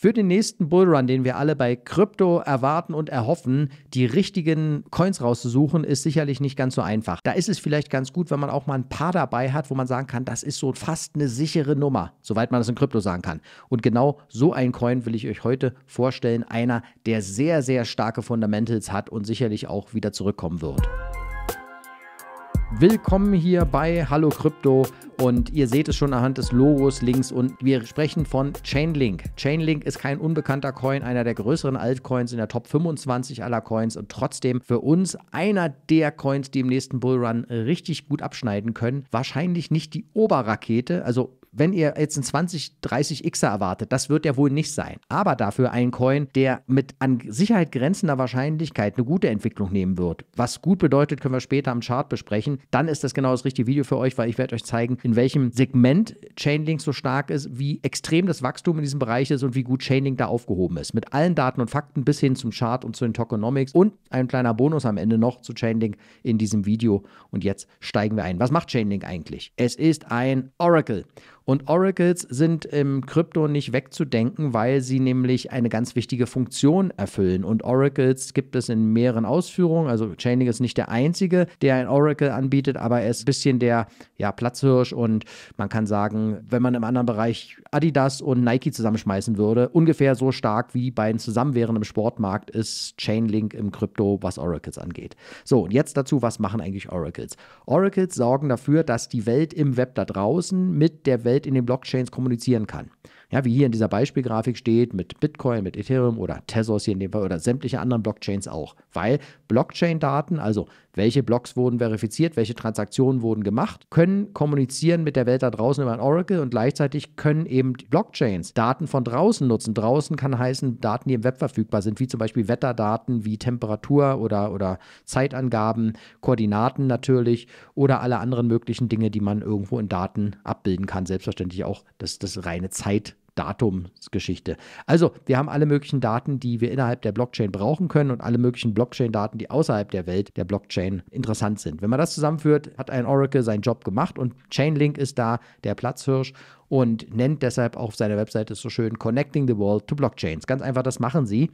für den nächsten Bullrun, den wir alle bei Krypto erwarten und erhoffen, die richtigen Coins rauszusuchen, ist sicherlich nicht ganz so einfach. Da ist es vielleicht ganz gut, wenn man auch mal ein paar dabei hat, wo man sagen kann, das ist so fast eine sichere Nummer, soweit man das in Krypto sagen kann. Und genau so ein Coin will ich euch heute vorstellen, einer, der sehr, sehr starke Fundamentals hat und sicherlich auch wieder zurückkommen wird. Willkommen hier bei Hallo Krypto. Und ihr seht es schon anhand des Logos links und wir sprechen von Chainlink. Chainlink ist kein unbekannter Coin, einer der größeren Altcoins in der Top 25 aller Coins und trotzdem für uns einer der Coins, die im nächsten Bullrun richtig gut abschneiden können. Wahrscheinlich nicht die Oberrakete, also wenn ihr jetzt einen 20, 30 Xer erwartet, das wird ja wohl nicht sein. Aber dafür ein Coin, der mit an Sicherheit grenzender Wahrscheinlichkeit eine gute Entwicklung nehmen wird. Was gut bedeutet, können wir später am Chart besprechen. Dann ist das genau das richtige Video für euch, weil ich werde euch zeigen, in welchem Segment Chainlink so stark ist, wie extrem das Wachstum in diesem Bereich ist und wie gut Chainlink da aufgehoben ist. Mit allen Daten und Fakten bis hin zum Chart und zu den Tokenomics und ein kleiner Bonus am Ende noch zu Chainlink in diesem Video. Und jetzt steigen wir ein. Was macht Chainlink eigentlich? Es ist ein Oracle. Und Oracles sind im Krypto nicht wegzudenken, weil sie nämlich eine ganz wichtige Funktion erfüllen. Und Oracles gibt es in mehreren Ausführungen. Also Chainlink ist nicht der einzige, der ein Oracle anbietet, aber er ist ein bisschen der ja, Platzhirsch. Und man kann sagen, wenn man im anderen Bereich Adidas und Nike zusammenschmeißen würde, ungefähr so stark wie bei einem zusammen im Sportmarkt, ist Chainlink im Krypto, was Oracles angeht. So, und jetzt dazu, was machen eigentlich Oracles? Oracles sorgen dafür, dass die Welt im Web da draußen mit der Welt Welt in den Blockchains kommunizieren kann. Ja, wie hier in dieser Beispielgrafik steht, mit Bitcoin, mit Ethereum oder Tezos hier in dem Fall oder sämtliche anderen Blockchains auch. Weil Blockchain-Daten, also welche Blocks wurden verifiziert, welche Transaktionen wurden gemacht, können kommunizieren mit der Welt da draußen über ein Oracle und gleichzeitig können eben Blockchains Daten von draußen nutzen. Draußen kann heißen Daten, die im Web verfügbar sind, wie zum Beispiel Wetterdaten, wie Temperatur oder, oder Zeitangaben, Koordinaten natürlich oder alle anderen möglichen Dinge, die man irgendwo in Daten abbilden kann. Selbstverständlich auch das, das reine Zeit. Datumsgeschichte. Also, wir haben alle möglichen Daten, die wir innerhalb der Blockchain brauchen können und alle möglichen Blockchain-Daten, die außerhalb der Welt der Blockchain interessant sind. Wenn man das zusammenführt, hat ein Oracle seinen Job gemacht und Chainlink ist da der Platzhirsch und nennt deshalb auf seiner Webseite so schön Connecting the World to Blockchains. Ganz einfach, das machen sie.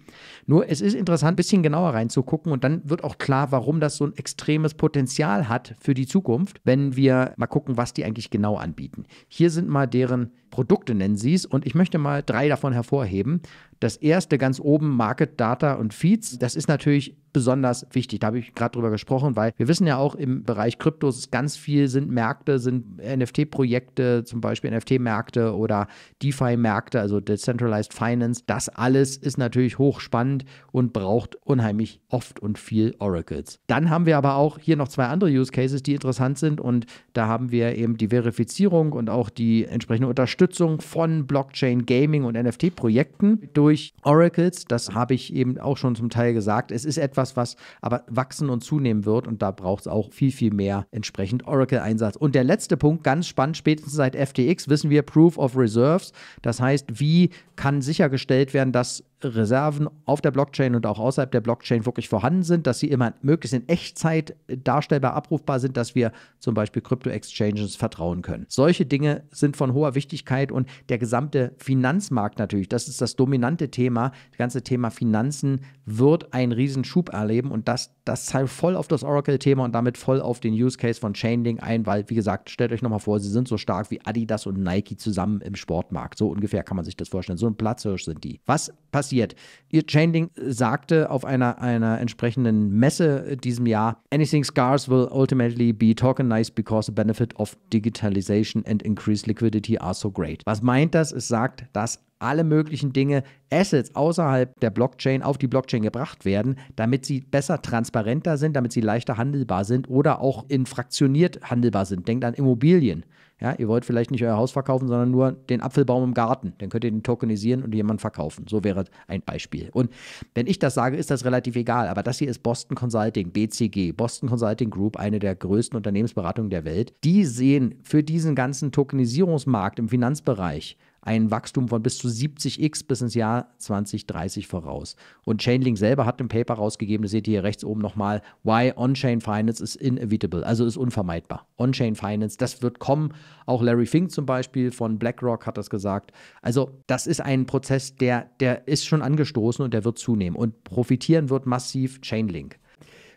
Nur es ist interessant, ein bisschen genauer reinzugucken und dann wird auch klar, warum das so ein extremes Potenzial hat für die Zukunft, wenn wir mal gucken, was die eigentlich genau anbieten. Hier sind mal deren Produkte, nennen sie es, und ich möchte mal drei davon hervorheben. Das erste ganz oben, Market Data und Feeds, das ist natürlich besonders wichtig. Da habe ich gerade drüber gesprochen, weil wir wissen ja auch im Bereich Kryptos ganz viel sind Märkte, sind NFT-Projekte, zum Beispiel NFT-Märkte oder DeFi-Märkte, also Decentralized Finance. Das alles ist natürlich hochspannend und braucht unheimlich oft und viel Oracles. Dann haben wir aber auch hier noch zwei andere Use Cases, die interessant sind und da haben wir eben die Verifizierung und auch die entsprechende Unterstützung von Blockchain, Gaming und NFT-Projekten durch Oracles, das habe ich eben auch schon zum Teil gesagt. Es ist etwas, was aber wachsen und zunehmen wird und da braucht es auch viel, viel mehr entsprechend Oracle-Einsatz. Und der letzte Punkt, ganz spannend, spätestens seit FTX wissen wir Proof of Reserves. Das heißt, wie kann sichergestellt werden, dass Reserven auf der Blockchain und auch außerhalb der Blockchain wirklich vorhanden sind, dass sie immer möglichst in Echtzeit äh, darstellbar abrufbar sind, dass wir zum Beispiel Crypto-Exchanges vertrauen können. Solche Dinge sind von hoher Wichtigkeit und der gesamte Finanzmarkt natürlich, das ist das dominante Thema. Das ganze Thema Finanzen wird einen riesen erleben und das, das zahlt voll auf das Oracle-Thema und damit voll auf den Use Case von Chainlink ein, weil, wie gesagt, stellt euch nochmal vor, sie sind so stark wie Adidas und Nike zusammen im Sportmarkt. So ungefähr kann man sich das vorstellen. So ein Platzhirsch sind die. Was passiert? passiert. Ihr Chainlink sagte auf einer, einer entsprechenden Messe äh, diesem Jahr, Anything scarce will ultimately be tokenized because the benefit of digitalization and increased liquidity are so great. Was meint das? Es sagt, dass alle möglichen Dinge, Assets außerhalb der Blockchain auf die Blockchain gebracht werden, damit sie besser transparenter sind, damit sie leichter handelbar sind oder auch in fraktioniert handelbar sind. Denkt an Immobilien. Ja, ihr wollt vielleicht nicht euer Haus verkaufen, sondern nur den Apfelbaum im Garten. Dann könnt ihr den tokenisieren und jemanden verkaufen. So wäre ein Beispiel. Und wenn ich das sage, ist das relativ egal. Aber das hier ist Boston Consulting, BCG, Boston Consulting Group, eine der größten Unternehmensberatungen der Welt. Die sehen für diesen ganzen Tokenisierungsmarkt im Finanzbereich ein Wachstum von bis zu 70x bis ins Jahr 2030 voraus. Und Chainlink selber hat ein Paper rausgegeben, das seht ihr hier rechts oben nochmal, Why On-Chain Finance is Inevitable, also ist unvermeidbar. On-Chain Finance, das wird kommen. Auch Larry Fink zum Beispiel von BlackRock hat das gesagt. Also das ist ein Prozess, der, der ist schon angestoßen und der wird zunehmen. Und profitieren wird massiv Chainlink.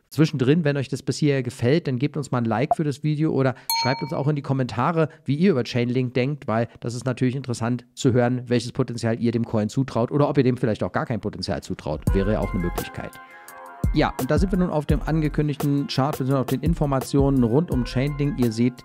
Zwischendrin, wenn euch das bisher gefällt, dann gebt uns mal ein Like für das Video oder schreibt uns auch in die Kommentare, wie ihr über Chainlink denkt, weil das ist natürlich interessant zu hören, welches Potenzial ihr dem Coin zutraut oder ob ihr dem vielleicht auch gar kein Potenzial zutraut. Wäre ja auch eine Möglichkeit. Ja, und da sind wir nun auf dem angekündigten Chart, wir sind auf den Informationen rund um Chainlink. Ihr seht,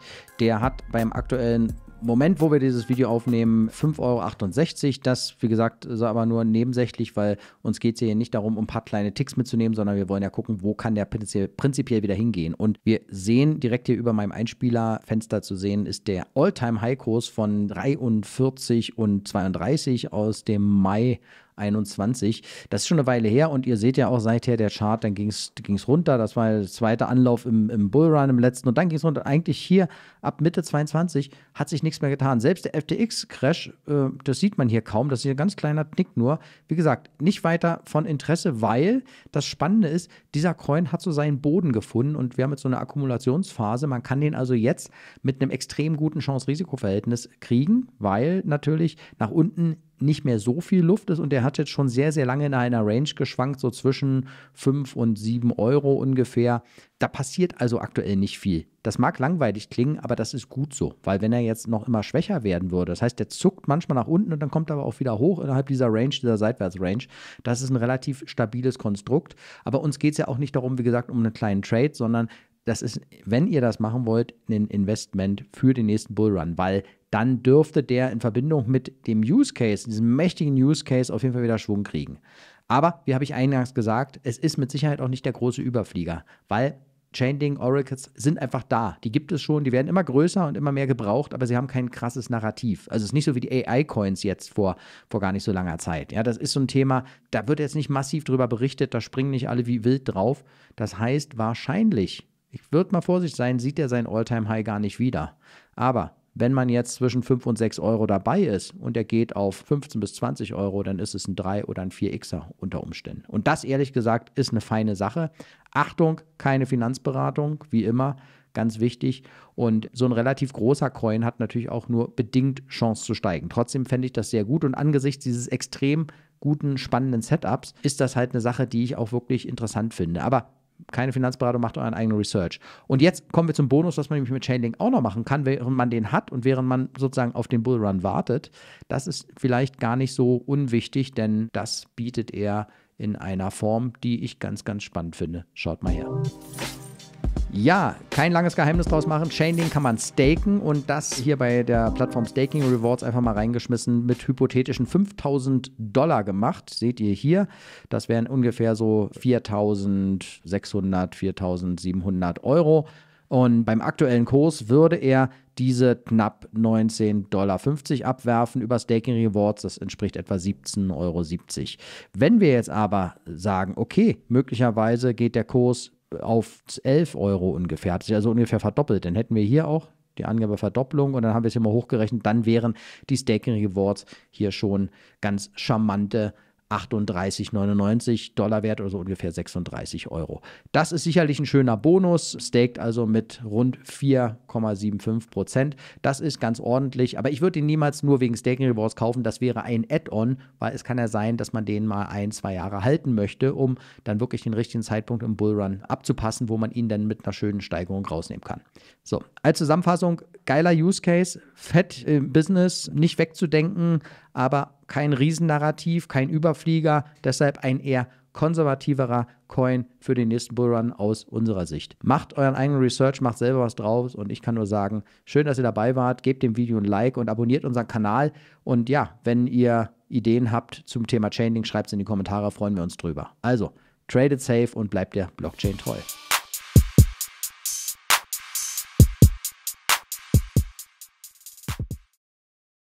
der hat beim aktuellen Moment, wo wir dieses Video aufnehmen, 5,68 Euro. Das, wie gesagt, ist aber nur nebensächlich, weil uns geht es hier nicht darum, um ein paar kleine Ticks mitzunehmen, sondern wir wollen ja gucken, wo kann der prinzipiell wieder hingehen. Und wir sehen direkt hier über meinem Einspielerfenster zu sehen, ist der All-Time-High-Kurs von 43 und 32 aus dem Mai 21. Das ist schon eine Weile her und ihr seht ja auch seither der Chart, dann ging es runter. Das war der zweite Anlauf im, im Bullrun im letzten und dann ging es runter. Eigentlich hier ab Mitte 22 hat sich nichts mehr getan. Selbst der FTX-Crash, äh, das sieht man hier kaum, das ist hier ein ganz kleiner Knick nur. Wie gesagt, nicht weiter von Interesse, weil das Spannende ist, dieser Coin hat so seinen Boden gefunden und wir haben jetzt so eine Akkumulationsphase. Man kann den also jetzt mit einem extrem guten Chance-Risiko-Verhältnis kriegen, weil natürlich nach unten nicht mehr so viel Luft ist und der hat jetzt schon sehr, sehr lange in einer Range geschwankt, so zwischen 5 und 7 Euro ungefähr. Da passiert also aktuell nicht viel. Das mag langweilig klingen, aber das ist gut so, weil wenn er jetzt noch immer schwächer werden würde, das heißt, der zuckt manchmal nach unten und dann kommt er aber auch wieder hoch innerhalb dieser Range, dieser Seitwärtsrange. Das ist ein relativ stabiles Konstrukt. Aber uns geht es ja auch nicht darum, wie gesagt, um einen kleinen Trade, sondern das ist, wenn ihr das machen wollt, ein Investment für den nächsten Bullrun, weil dann dürfte der in Verbindung mit dem Use Case, diesem mächtigen Use Case, auf jeden Fall wieder Schwung kriegen. Aber, wie habe ich eingangs gesagt, es ist mit Sicherheit auch nicht der große Überflieger, weil Chainlink, Oracles sind einfach da. Die gibt es schon, die werden immer größer und immer mehr gebraucht, aber sie haben kein krasses Narrativ. Also es ist nicht so wie die AI-Coins jetzt vor, vor gar nicht so langer Zeit. Ja, das ist so ein Thema, da wird jetzt nicht massiv drüber berichtet, da springen nicht alle wie wild drauf. Das heißt, wahrscheinlich ich würde mal vorsichtig sein, sieht er sein Alltime high gar nicht wieder. Aber wenn man jetzt zwischen 5 und 6 Euro dabei ist und er geht auf 15 bis 20 Euro, dann ist es ein 3 oder ein 4xer unter Umständen. Und das ehrlich gesagt ist eine feine Sache. Achtung, keine Finanzberatung, wie immer, ganz wichtig. Und so ein relativ großer Coin hat natürlich auch nur bedingt Chance zu steigen. Trotzdem fände ich das sehr gut und angesichts dieses extrem guten, spannenden Setups ist das halt eine Sache, die ich auch wirklich interessant finde. Aber keine Finanzberatung, macht euren eigenen Research. Und jetzt kommen wir zum Bonus, was man nämlich mit Chainlink auch noch machen kann, während man den hat und während man sozusagen auf den Bullrun wartet. Das ist vielleicht gar nicht so unwichtig, denn das bietet er in einer Form, die ich ganz, ganz spannend finde. Schaut mal her. Ja, kein langes Geheimnis draus machen. Chainlink kann man staken und das hier bei der Plattform Staking Rewards einfach mal reingeschmissen mit hypothetischen 5000 Dollar gemacht. Seht ihr hier, das wären ungefähr so 4600, 4700 Euro. Und beim aktuellen Kurs würde er diese knapp 19,50 Dollar abwerfen über Staking Rewards. Das entspricht etwa 17,70 Euro. Wenn wir jetzt aber sagen, okay, möglicherweise geht der Kurs auf 11 Euro ungefähr. Hat sich also ungefähr verdoppelt. Dann hätten wir hier auch die Angabe Verdopplung und dann haben wir es hier mal hochgerechnet. Dann wären die Staking Rewards hier schon ganz charmante 38,99 Dollar wert, also ungefähr 36 Euro. Das ist sicherlich ein schöner Bonus, staked also mit rund 4,75 Prozent. Das ist ganz ordentlich, aber ich würde ihn niemals nur wegen Staking Rewards kaufen. Das wäre ein Add-on, weil es kann ja sein, dass man den mal ein, zwei Jahre halten möchte, um dann wirklich den richtigen Zeitpunkt im Bullrun abzupassen, wo man ihn dann mit einer schönen Steigerung rausnehmen kann. So, als Zusammenfassung, geiler Use Case, fett im Business, nicht wegzudenken, aber kein Riesennarrativ, kein Überflieger, deshalb ein eher konservativerer Coin für den nächsten Bullrun aus unserer Sicht. Macht euren eigenen Research, macht selber was draus und ich kann nur sagen, schön, dass ihr dabei wart, gebt dem Video ein Like und abonniert unseren Kanal und ja, wenn ihr Ideen habt zum Thema Chainlink, schreibt es in die Kommentare, freuen wir uns drüber. Also, tradet safe und bleibt der Blockchain treu.